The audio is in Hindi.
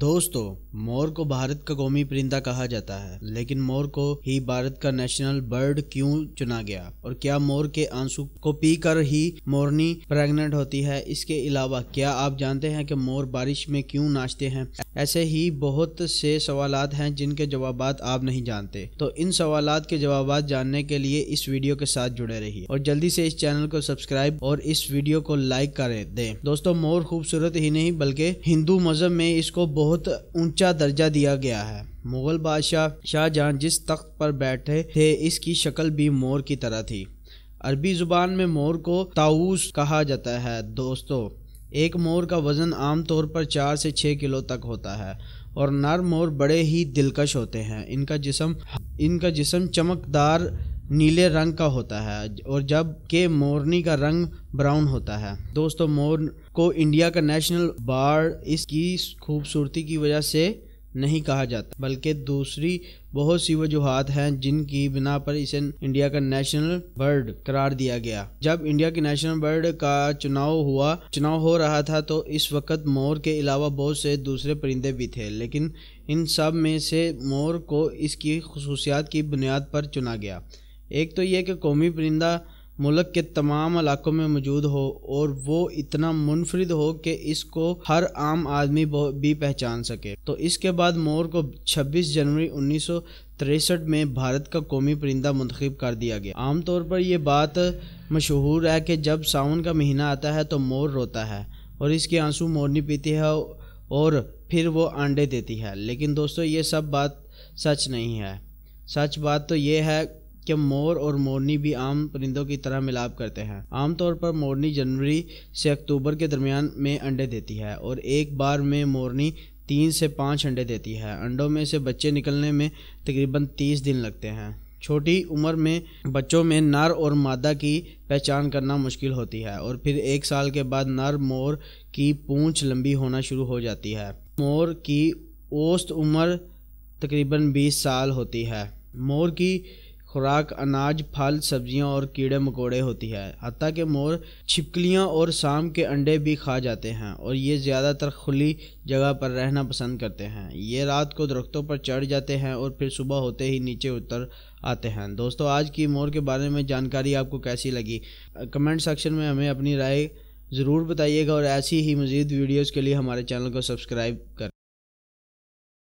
दोस्तों मोर को भारत का कौमी परिंदा कहा जाता है लेकिन मोर को ही भारत का नेशनल बर्ड क्यों चुना गया और क्या मोर के आंसू को पीकर ही मोरनी प्रेग्नेंट होती है इसके अलावा क्या आप जानते हैं कि मोर बारिश में क्यों नाचते हैं ऐसे ही बहुत से सवाल हैं जिनके जवाब आप नहीं जानते तो इन सवाल के जवाब जानने के लिए इस वीडियो के साथ जुड़े रहिए और जल्दी से इस चैनल को सब्सक्राइब और इस वीडियो को लाइक कर दे दोस्तों मोर खूबसूरत ही नहीं बल्कि हिंदू मजहब में इसको बहुत बहुत ऊंचा दर्जा दिया गया है मुगल बादशाह शाहजहां जिस तख्त पर बैठे थे इसकी शक्ल भी मोर की तरह थी अरबी जुबान में मोर को ताऊस कहा जाता है दोस्तों एक मोर का वज़न आमतौर पर चार से छः किलो तक होता है और नर मोर बड़े ही दिलकश होते हैं इनका जिसम इनका जिसम चमकदार नीले रंग का होता है और जबकि मोरनी का रंग ब्राउन होता है दोस्तों मोर को इंडिया का नेशनल बार्ड इसकी खूबसूरती की वजह से नहीं कहा जाता बल्कि दूसरी बहुत सी वजूहत हैं जिनकी बिना पर इसे इंडिया का नेशनल बर्ड करार दिया गया जब इंडिया के नेशनल बर्ड का चुनाव हुआ चुनाव हो रहा था तो इस वक्त मोर के अलावा बहुत से दूसरे परिंदे भी थे लेकिन इन सब में से मोर को इसकी खसूसियात की बुनियाद पर चुना गया एक तो यह कि कौमी परिंदा मुल्क के तमाम इलाकों में मौजूद हो और वो इतना मुनफरद हो कि इसको हर आम आदमी भी पहचान सके तो इसके बाद मोर को 26 जनवरी उन्नीस तिरसठ में भारत का कौमी परिंदा मंतखब कर दिया गया आमतौर पर यह बात मशहूर है कि जब सावन का महीना आता है तो मोर रोता है और इसके आंसू मोरनी पीती है और फिर वो अंडे देती है लेकिन दोस्तों ये सब बात सच नहीं है सच बात तो ये है कि मोर और मोरनी भी आम परिंदों की तरह मिलाप करते हैं आमतौर पर मोरनी जनवरी से अक्टूबर के दरमियान में अंडे देती है और एक बार में मोरनी तीन से पाँच अंडे देती है अंडों में से बच्चे निकलने में तकरीबन तीस दिन लगते हैं छोटी उम्र में बच्चों में नर और मादा की पहचान करना मुश्किल होती है और फिर एक साल के बाद नर मोर की पूंछ लंबी होना शुरू हो जाती है मोर की औसत उम्र तकरीबन 20 साल होती है मोर की खुराक अनाज फल सब्जियां और कीड़े मकोड़े होती है हती के मोर छिपकलियां और शाम के अंडे भी खा जाते हैं और ये ज़्यादातर खुली जगह पर रहना पसंद करते हैं ये रात को दरख्तों पर चढ़ जाते हैं और फिर सुबह होते ही नीचे उतर आते हैं दोस्तों आज की मोर के बारे में जानकारी आपको कैसी लगी कमेंट सेक्शन में हमें अपनी राय ज़रूर बताइएगा और ऐसी ही मज़ीद वीडियोज़ के लिए हमारे चैनल को सब्सक्राइब करें